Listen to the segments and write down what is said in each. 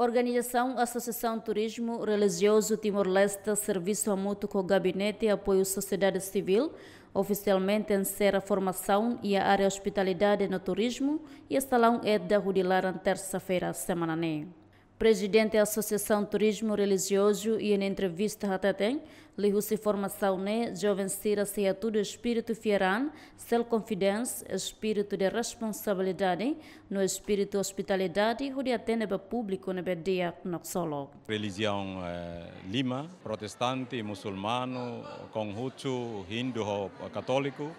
Organização Associação Turismo Religioso Timor-Leste, serviço a mútuo com Gabinete e Apoio Sociedade Civil, oficialmente encerra a formação e a área hospitalidade no turismo e estalão salão é da Rudilar terça-feira, semana. Né? Presidente da Associação Turismo Religioso e em entrevista a Tatem, lhe formação né, jovens tira se a tudo espírito fieran, self confidence, espírito de responsabilidade, no espírito hospitalidade, onde atende para é público dia no noxolo. Religião eh, Lima, protestante, muçulmano, conjunto, hindu, católico,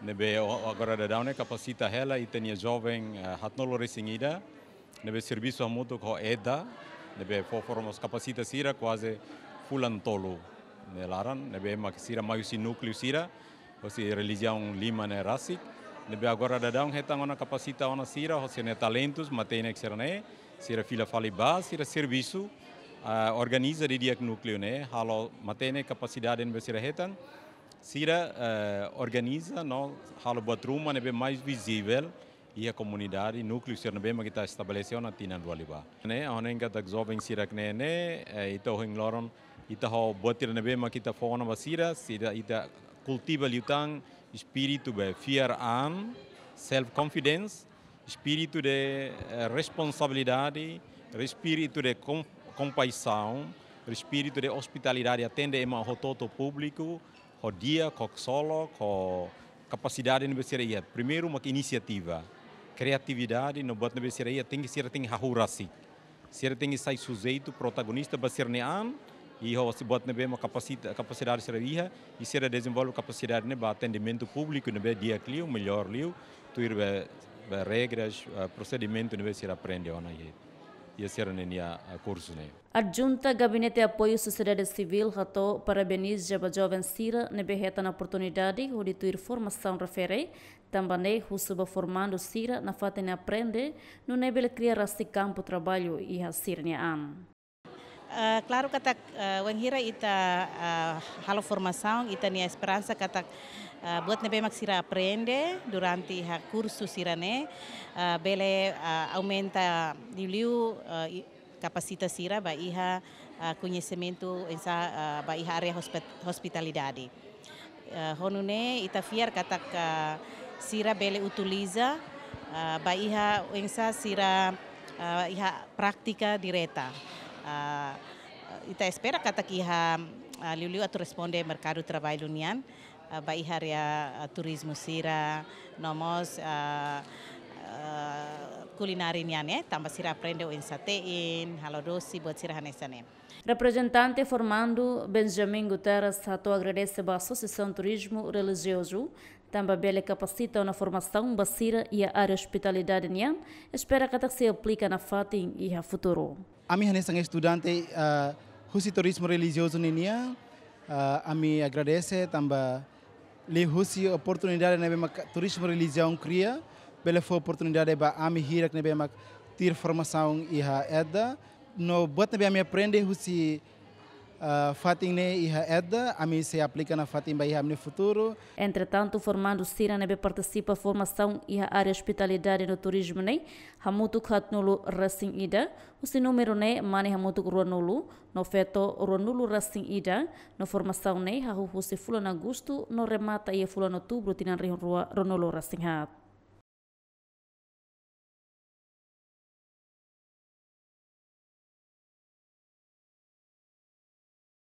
nebe agora da capacita ela e tenha jovem uh, eh, hatnolore nebe serviço amuto ko eda nebe formos capacita sira quase fulantolo ne laran nebe makisira mayu si núcleo sira hosi religião lima ne rasik nebe agora dadang hetang ona capacita ona sira hosi ne talentos matene xerne sira fila falibas sira serviço uh, organiza de dia núcleo né halo matene capacidade nebe sira hetang Sira uh, organiza, não, halo batruma, nebe mais visível, ia comunidade núcleo que está estabelecido na tina do dualiba ne né? honenga tak zoben sirak ne ne ita em loron ita ho que está kita fona basira e ita é cultiva tang, espírito de fear an self confidence espírito de eh, responsabilidade espírito de compaixão espírito de hospitalidade atende ema rototo público o solo, co capacidade de universitária é, primeiro uma iniciativa criatividade no bot na beceria tem que ser tem hahurasi. Assim. Ser tem que sair sujeito protagonista para ser nean e ho se bot na bem capacidade capacidade seria e ser desenvolve capacidade né atendimento público né dia o melhor liu tu ir eh, eh, regras eh, procedimento né ser aprende aí e a Sierra Nenia a Corusune. Adjunta Gabinete de Apoio Sociedade Civil ratou parabeniza a jovem Cira na berreta na oportunidade onde tuir formação refere também é rusuba formando Cira na fata aprende no nível criar esse campo trabalho e a Sirnia an. Eh, claro katak eh, uh, hira uh, ita halo formação ita nia esperansa katak uh, buat nebe sira prende durante ha curso sira ne uh, bele aumenta diliu kapasitas sira ba iha uh, conhecimento ensa ba iha area hospitalidade honune ita fiar kata sira bele utiliza ba iha ensa sira iha praktika direta Eh, eh, ita espera kata que ha atau eh, Liuliu atu responde mercado trabalho nian haria ya, turismo sira nomos a, tambah nian ya, tambah sira prende uin satein, halodosi buat sira hanesane Representante formando Benjamin Guterres atau agradece ba Associação Turismo Religioso Tambabele capacita na formação Bacira e a área hospitalidade Niam, espera que se aplique na FATIM e a futuro. A minha estudante, uh, o turismo religioso Niam, uh, a me agradece também lhe husi oportunidade de bema turismo religião cria bela foi oportunidade a ami hirak na bema ter formação e a eda no bot na bema aprende husi ah, Fatimne iha edda, ami se aplica na Fatimba iha no futuro. Entretanto, formando Sira nebe participa formação iha área hospitalidade no turismo nei, hamutuk hat nulu racing ida, o se número ne mane hamutuk rua nulu, no feto rua nulu racing ida, no formação nei, hahu se fula na agosto, no remata iha fula no outubro, tinan rua ronulu racing hat.